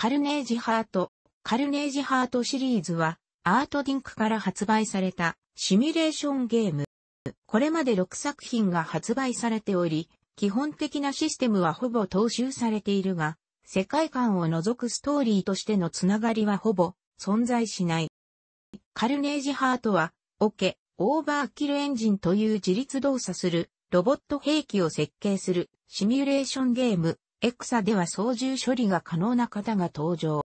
カルネージハート、カルネージハートシリーズは、アートディンクから発売されたシミュレーションゲーム。これまで6作品が発売されており、基本的なシステムはほぼ踏襲されているが、世界観を除くストーリーとしてのつながりはほぼ存在しない。カルネージハートは、オケ、オーバーキルエンジンという自立動作するロボット兵器を設計するシミュレーションゲームエクサでは操縦処理が可能な方が登場。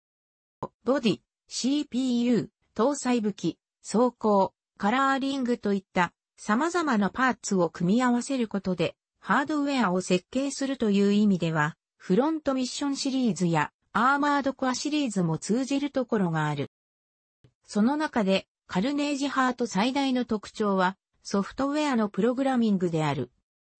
ボディ、CPU、搭載武器、装甲、カラーリングといった様々なパーツを組み合わせることでハードウェアを設計するという意味ではフロントミッションシリーズやアーマードコアシリーズも通じるところがある。その中でカルネージハート最大の特徴はソフトウェアのプログラミングである。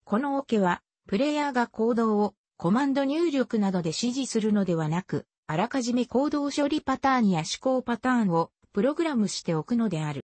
このオケはプレイヤーが行動をコマンド入力などで指示するのではなく、あらかじめ行動処理パターンや思考パターンをプログラムしておくのである。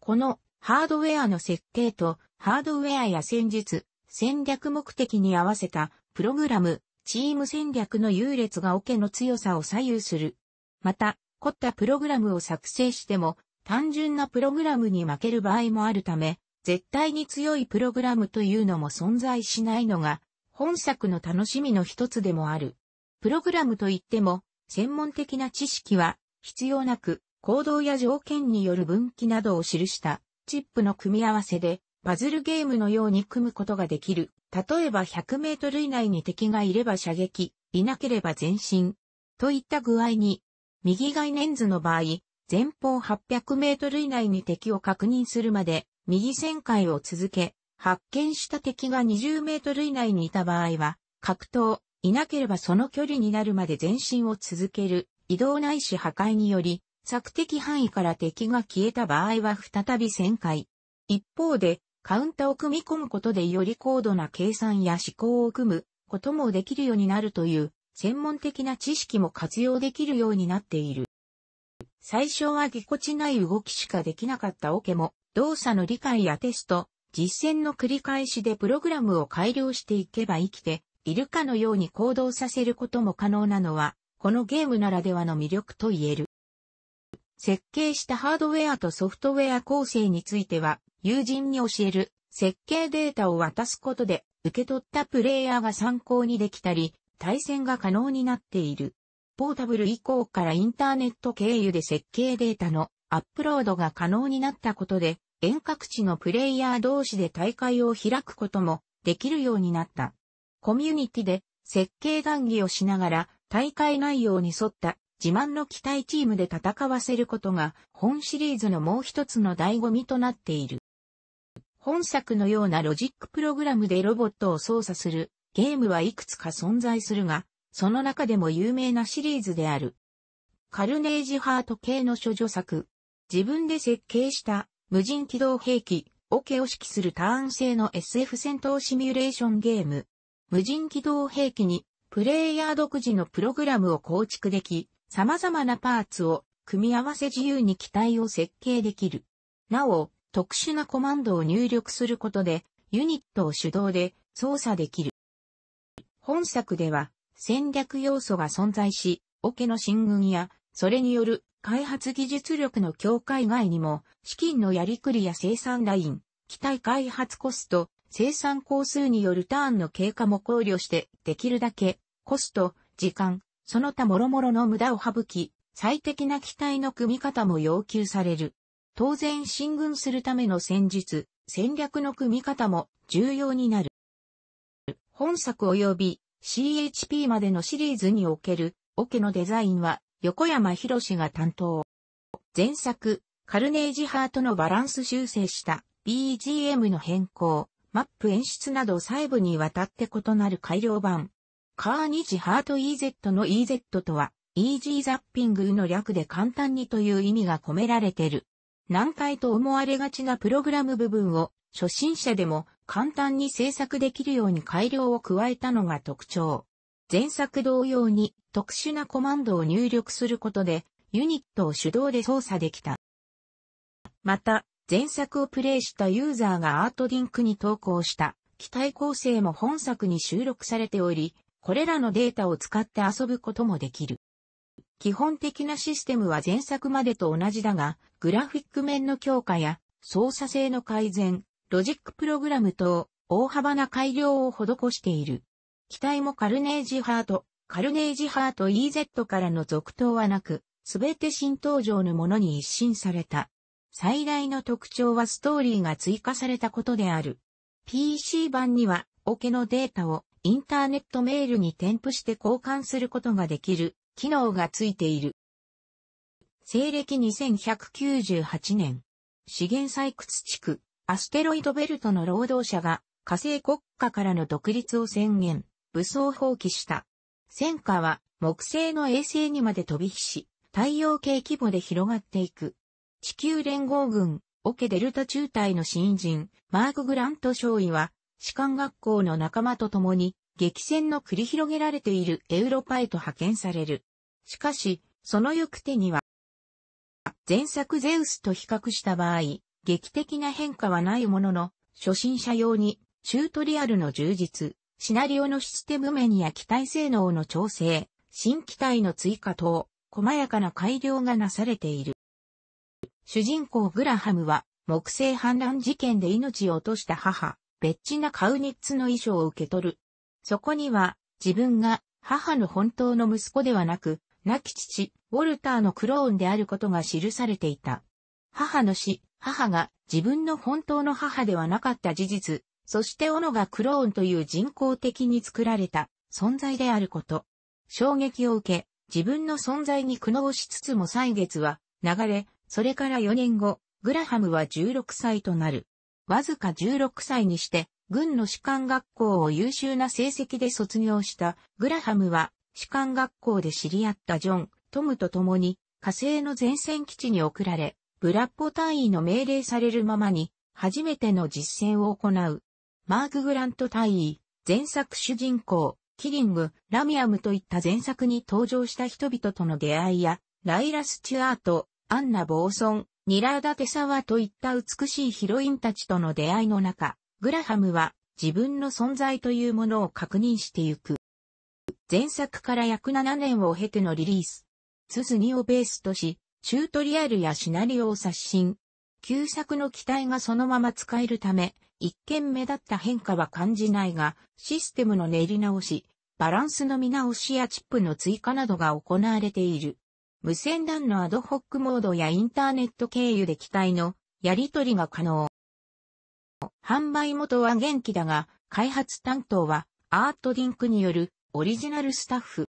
このハードウェアの設定とハードウェアや戦術、戦略目的に合わせたプログラム、チーム戦略の優劣がオケの強さを左右する。また、凝ったプログラムを作成しても単純なプログラムに負ける場合もあるため、絶対に強いプログラムというのも存在しないのが本作の楽しみの一つでもある。プログラムといっても、専門的な知識は必要なく、行動や条件による分岐などを記したチップの組み合わせで、パズルゲームのように組むことができる。例えば100メートル以内に敵がいれば射撃、いなければ前進。といった具合に、右概念図の場合、前方800メートル以内に敵を確認するまで、右旋回を続け、発見した敵が20メートル以内にいた場合は、格闘、いなければその距離になるまで前進を続ける、移動ないし破壊により、索敵範囲から敵が消えた場合は再び旋回。一方で、カウンタを組み込むことでより高度な計算や思考を組むこともできるようになるという、専門的な知識も活用できるようになっている。最初はぎこちない動きしかできなかったオケも、動作の理解やテスト、実践の繰り返しでプログラムを改良していけば生きているかのように行動させることも可能なのは、このゲームならではの魅力と言える。設計したハードウェアとソフトウェア構成については、友人に教える設計データを渡すことで、受け取ったプレイヤーが参考にできたり、対戦が可能になっている。ポータブル以降からインターネット経由で設計データのアップロードが可能になったことで、遠隔地のプレイヤー同士で大会を開くこともできるようになった。コミュニティで設計談義をしながら大会内容に沿った自慢の期待チームで戦わせることが本シリーズのもう一つの醍醐味となっている。本作のようなロジックプログラムでロボットを操作するゲームはいくつか存在するが、その中でも有名なシリーズである。カルネージハート系の処女作。自分で設計した無人機動兵器、オケを指揮するターン制の SF 戦闘シミュレーションゲーム。無人機動兵器に、プレイヤー独自のプログラムを構築でき、様々なパーツを組み合わせ自由に機体を設計できる。なお、特殊なコマンドを入力することで、ユニットを手動で操作できる。本作では、戦略要素が存在し、オケの進軍や、それによる開発技術力の強化以外にも、資金のやりくりや生産ライン、機体開発コスト、生産工数によるターンの経過も考慮して、できるだけ、コスト、時間、その他諸々の無駄を省き、最適な機体の組み方も要求される。当然進軍するための戦術、戦略の組み方も重要になる。本作及び CHP までのシリーズにおけるオケのデザインは横山博士が担当。前作、カルネージハートのバランス修正した BGM の変更、マップ演出など細部にわたって異なる改良版。カーニジハート EZ の EZ とは、イージーザッピングの略で簡単にという意味が込められてる。難解と思われがちなプログラム部分を初心者でも簡単に制作できるように改良を加えたのが特徴。前作同様に特殊なコマンドを入力することでユニットを手動で操作できた。また、前作をプレイしたユーザーがアートリンクに投稿した機体構成も本作に収録されており、これらのデータを使って遊ぶこともできる。基本的なシステムは前作までと同じだが、グラフィック面の強化や操作性の改善、ロジックプログラム等、大幅な改良を施している。機体もカルネージハート、カルネージハート EZ からの続投はなく、すべて新登場のものに一新された。最大の特徴はストーリーが追加されたことである。PC 版には、オケのデータをインターネットメールに添付して交換することができる機能がついている。西暦2198年、資源採掘地区、アステロイドベルトの労働者が火星国家からの独立を宣言。武装放棄した。戦火は木星の衛星にまで飛び火し、太陽系規模で広がっていく。地球連合軍、オケデルタ中隊の新人、マーク・グラント少尉は、士官学校の仲間と共に、激戦の繰り広げられているエウロパへと派遣される。しかし、その行く手には、前作ゼウスと比較した場合、劇的な変化はないものの、初心者用に、チュートリアルの充実、シナリオのシステム面や機体性能の調整、新機体の追加等、細やかな改良がなされている。主人公グラハムは、木星反乱事件で命を落とした母、ベッチナ・カウニッツの衣装を受け取る。そこには、自分が母の本当の息子ではなく、亡き父、ウォルターのクローンであることが記されていた。母の死、母が自分の本当の母ではなかった事実、そして斧がクローンという人工的に作られた存在であること。衝撃を受け、自分の存在に苦悩しつつも歳月は流れ、それから4年後、グラハムは16歳となる。わずか16歳にして、軍の士官学校を優秀な成績で卒業したグラハムは、士官学校で知り合ったジョン、トムと共に、火星の前線基地に送られ、ブラッポ隊員の命令されるままに、初めての実戦を行う。マーク・グラント大尉、前作主人公、キリング、ラミアムといった前作に登場した人々との出会いや、ライラ・スチュアート、アンナ・ボーソン、ニラーダ・テサワといった美しいヒロインたちとの出会いの中、グラハムは自分の存在というものを確認してゆく。前作から約7年を経てのリリース。スズニをベースとし、チュートリアルやシナリオを刷新。旧作の機体がそのまま使えるため、一見目立った変化は感じないが、システムの練り直し、バランスの見直しやチップの追加などが行われている。無線 LAN のアドホックモードやインターネット経由で機体のやり取りが可能。販売元は元気だが、開発担当はアートリンクによるオリジナルスタッフ。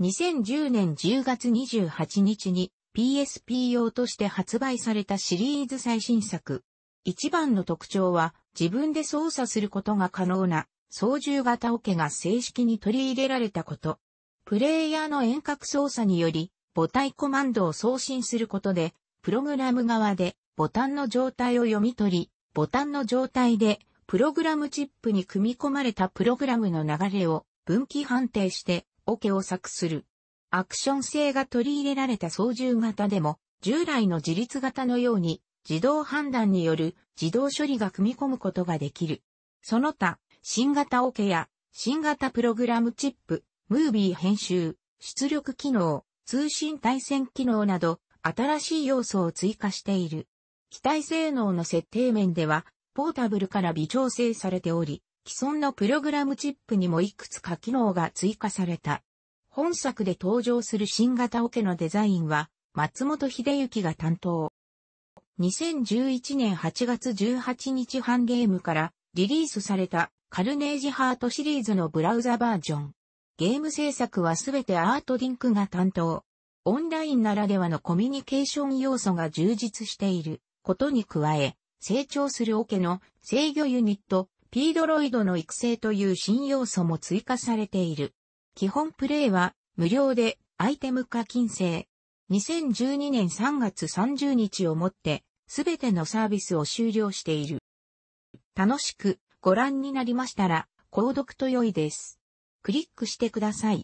2010年10月28日に PSP 用として発売されたシリーズ最新作。一番の特徴は自分で操作することが可能な操縦型オケが正式に取り入れられたこと。プレイヤーの遠隔操作により母体コマンドを送信することで、プログラム側でボタンの状態を読み取り、ボタンの状態でプログラムチップに組み込まれたプログラムの流れを分岐判定してオケを作する。アクション性が取り入れられた操縦型でも、従来の自立型のように自動判断による自動処理が組み込むことができる。その他、新型オケや新型プログラムチップ、ムービー編集、出力機能、通信対戦機能など、新しい要素を追加している。機体性能の設定面では、ポータブルから微調整されており、既存のプログラムチップにもいくつか機能が追加された。本作で登場する新型オケのデザインは、松本秀幸が担当。2011年8月18日半ゲームからリリースされたカルネージハートシリーズのブラウザバージョン。ゲーム制作はすべてアートリンクが担当。オンラインならではのコミュニケーション要素が充実していることに加え、成長するオケの制御ユニット、ピードロイドの育成という新要素も追加されている。基本プレイは無料でアイテム課金制、2012年3月30日をもって、すべてのサービスを終了している。楽しくご覧になりましたら、購読と良いです。クリックしてください。